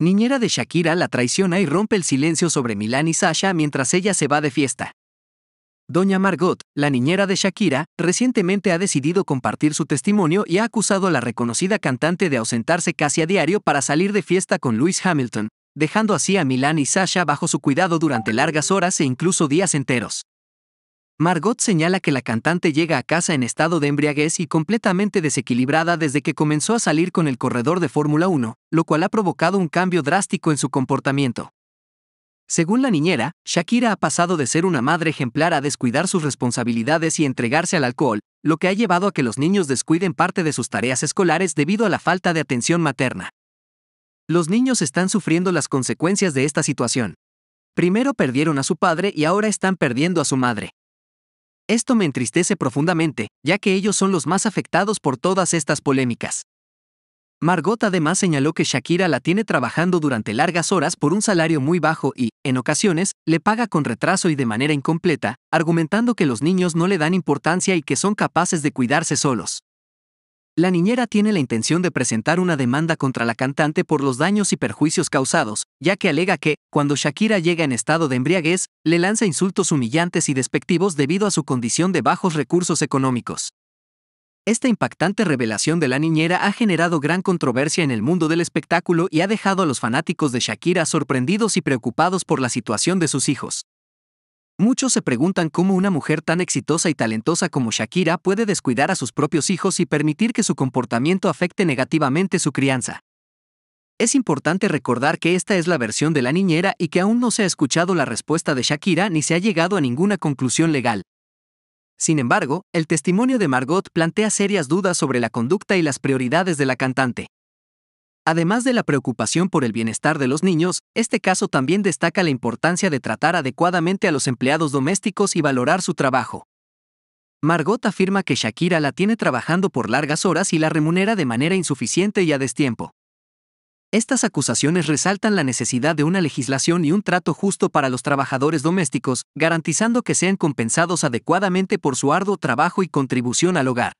Niñera de Shakira la traiciona y rompe el silencio sobre Milán y Sasha mientras ella se va de fiesta. Doña Margot, la niñera de Shakira, recientemente ha decidido compartir su testimonio y ha acusado a la reconocida cantante de ausentarse casi a diario para salir de fiesta con Lewis Hamilton, dejando así a Milán y Sasha bajo su cuidado durante largas horas e incluso días enteros. Margot señala que la cantante llega a casa en estado de embriaguez y completamente desequilibrada desde que comenzó a salir con el corredor de Fórmula 1, lo cual ha provocado un cambio drástico en su comportamiento. Según la niñera, Shakira ha pasado de ser una madre ejemplar a descuidar sus responsabilidades y entregarse al alcohol, lo que ha llevado a que los niños descuiden parte de sus tareas escolares debido a la falta de atención materna. Los niños están sufriendo las consecuencias de esta situación. Primero perdieron a su padre y ahora están perdiendo a su madre. Esto me entristece profundamente, ya que ellos son los más afectados por todas estas polémicas. Margot además señaló que Shakira la tiene trabajando durante largas horas por un salario muy bajo y, en ocasiones, le paga con retraso y de manera incompleta, argumentando que los niños no le dan importancia y que son capaces de cuidarse solos. La niñera tiene la intención de presentar una demanda contra la cantante por los daños y perjuicios causados, ya que alega que, cuando Shakira llega en estado de embriaguez, le lanza insultos humillantes y despectivos debido a su condición de bajos recursos económicos. Esta impactante revelación de la niñera ha generado gran controversia en el mundo del espectáculo y ha dejado a los fanáticos de Shakira sorprendidos y preocupados por la situación de sus hijos. Muchos se preguntan cómo una mujer tan exitosa y talentosa como Shakira puede descuidar a sus propios hijos y permitir que su comportamiento afecte negativamente su crianza. Es importante recordar que esta es la versión de la niñera y que aún no se ha escuchado la respuesta de Shakira ni se ha llegado a ninguna conclusión legal. Sin embargo, el testimonio de Margot plantea serias dudas sobre la conducta y las prioridades de la cantante. Además de la preocupación por el bienestar de los niños, este caso también destaca la importancia de tratar adecuadamente a los empleados domésticos y valorar su trabajo. Margot afirma que Shakira la tiene trabajando por largas horas y la remunera de manera insuficiente y a destiempo. Estas acusaciones resaltan la necesidad de una legislación y un trato justo para los trabajadores domésticos, garantizando que sean compensados adecuadamente por su arduo trabajo y contribución al hogar.